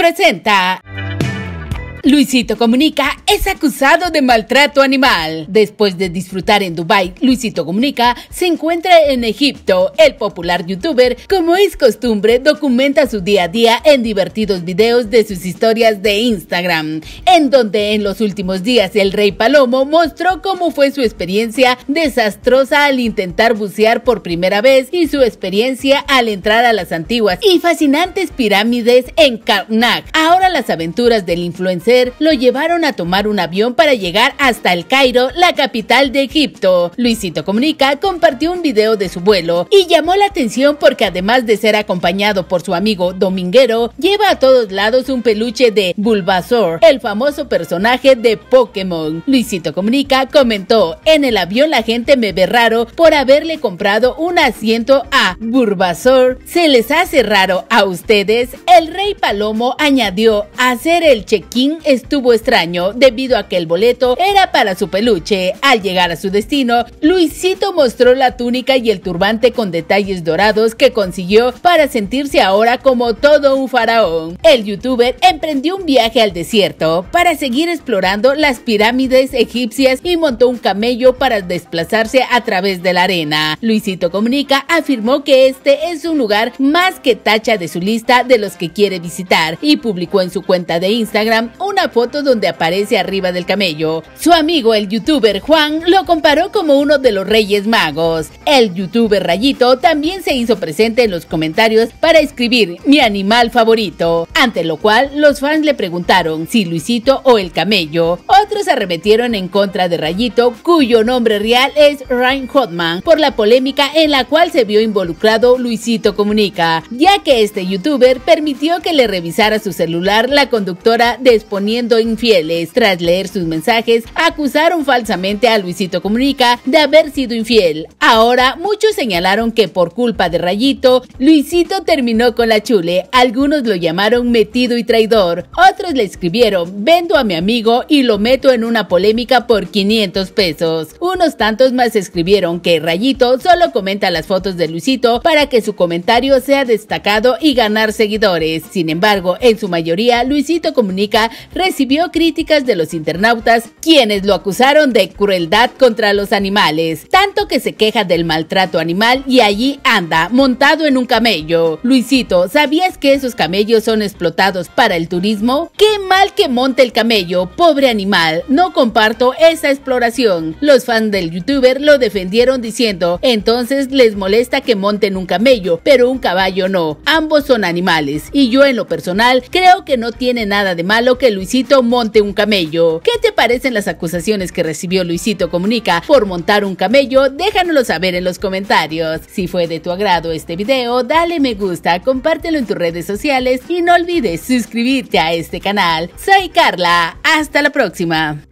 presenta Luisito Comunica es acusado de maltrato animal. Después de disfrutar en Dubai, Luisito Comunica se encuentra en Egipto. El popular youtuber, como es costumbre, documenta su día a día en divertidos videos de sus historias de Instagram, en donde en los últimos días el rey Palomo mostró cómo fue su experiencia desastrosa al intentar bucear por primera vez y su experiencia al entrar a las antiguas y fascinantes pirámides en Karnak. Ahora las aventuras del influencer lo llevaron a tomar un avión para llegar hasta el Cairo, la capital de Egipto. Luisito Comunica compartió un video de su vuelo y llamó la atención porque además de ser acompañado por su amigo Dominguero, lleva a todos lados un peluche de Bulbasaur, el famoso personaje de Pokémon. Luisito Comunica comentó, en el avión la gente me ve raro por haberle comprado un asiento a Bulbasaur. ¿Se les hace raro a ustedes? El rey Palomo añadió, hacer el check-in estuvo extraño debido a que el boleto era para su peluche. Al llegar a su destino, Luisito mostró la túnica y el turbante con detalles dorados que consiguió para sentirse ahora como todo un faraón. El youtuber emprendió un viaje al desierto para seguir explorando las pirámides egipcias y montó un camello para desplazarse a través de la arena. Luisito Comunica afirmó que este es un lugar más que tacha de su lista de los que quiere visitar y publicó en su cuenta de Instagram un foto donde aparece arriba del camello. Su amigo el youtuber Juan lo comparó como uno de los Reyes Magos. El youtuber Rayito también se hizo presente en los comentarios para escribir mi animal favorito, ante lo cual los fans le preguntaron si Luisito o el camello. Otros arremetieron en contra de Rayito, cuyo nombre real es Ryan Hotman, por la polémica en la cual se vio involucrado Luisito Comunica, ya que este youtuber permitió que le revisara su celular la conductora de infieles. Tras leer sus mensajes, acusaron falsamente a Luisito Comunica de haber sido infiel. Ahora, muchos señalaron que por culpa de Rayito, Luisito terminó con la chule. Algunos lo llamaron metido y traidor. Otros le escribieron, vendo a mi amigo y lo meto en una polémica por 500 pesos. Unos tantos más escribieron que Rayito solo comenta las fotos de Luisito para que su comentario sea destacado y ganar seguidores. Sin embargo, en su mayoría, Luisito Comunica recibió críticas de los internautas, quienes lo acusaron de crueldad contra los animales, tanto que se queja del maltrato animal y allí anda, montado en un camello. Luisito, ¿sabías que esos camellos son explotados para el turismo? Qué mal que monte el camello, pobre animal, no comparto esa exploración. Los fans del youtuber lo defendieron diciendo, entonces les molesta que monten un camello, pero un caballo no, ambos son animales, y yo en lo personal creo que no tiene nada de malo que Luisito monte un camello. ¿Qué te parecen las acusaciones que recibió Luisito Comunica por montar un camello? Déjanoslo saber en los comentarios. Si fue de tu agrado este video, dale me gusta, compártelo en tus redes sociales y no olvides suscribirte a este canal. Soy Carla, hasta la próxima.